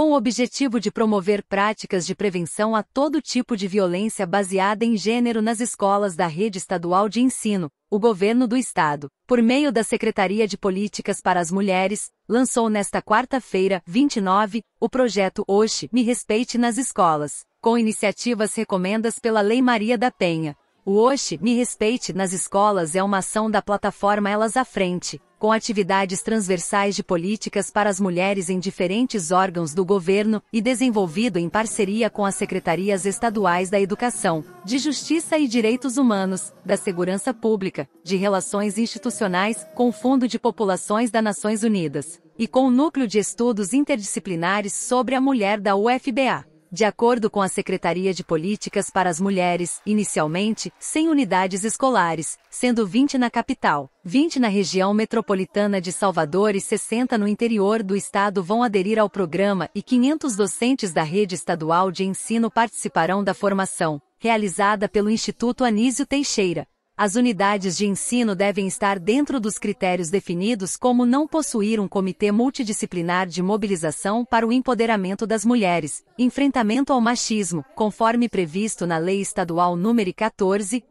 com o objetivo de promover práticas de prevenção a todo tipo de violência baseada em gênero nas escolas da rede estadual de ensino, o Governo do Estado, por meio da Secretaria de Políticas para as Mulheres, lançou nesta quarta-feira, 29, o projeto Oxe Me Respeite nas Escolas, com iniciativas recomendas pela Lei Maria da Penha, o Oxe Me Respeite nas Escolas é uma ação da plataforma Elas à Frente, com atividades transversais de políticas para as mulheres em diferentes órgãos do governo e desenvolvido em parceria com as secretarias estaduais da Educação, de Justiça e Direitos Humanos, da Segurança Pública, de Relações Institucionais, com o Fundo de Populações das Nações Unidas e com o Núcleo de Estudos Interdisciplinares sobre a Mulher da UFBA. De acordo com a Secretaria de Políticas para as Mulheres, inicialmente, 100 unidades escolares, sendo 20 na capital, 20 na região metropolitana de Salvador e 60 no interior do estado vão aderir ao programa e 500 docentes da rede estadual de ensino participarão da formação, realizada pelo Instituto Anísio Teixeira, as unidades de ensino devem estar dentro dos critérios definidos como não possuir um comitê multidisciplinar de mobilização para o empoderamento das mulheres, enfrentamento ao machismo, conforme previsto na Lei Estadual nº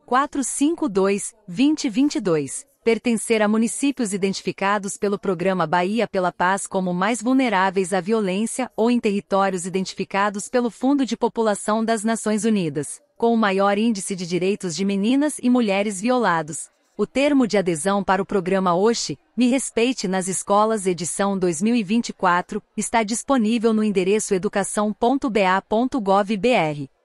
14.452/2022. Pertencer a municípios identificados pelo programa Bahia pela Paz como mais vulneráveis à violência ou em territórios identificados pelo Fundo de População das Nações Unidas com o maior índice de direitos de meninas e mulheres violados. O termo de adesão para o programa OSHI, Me Respeite nas Escolas edição 2024, está disponível no endereço educação.ba.gov.br.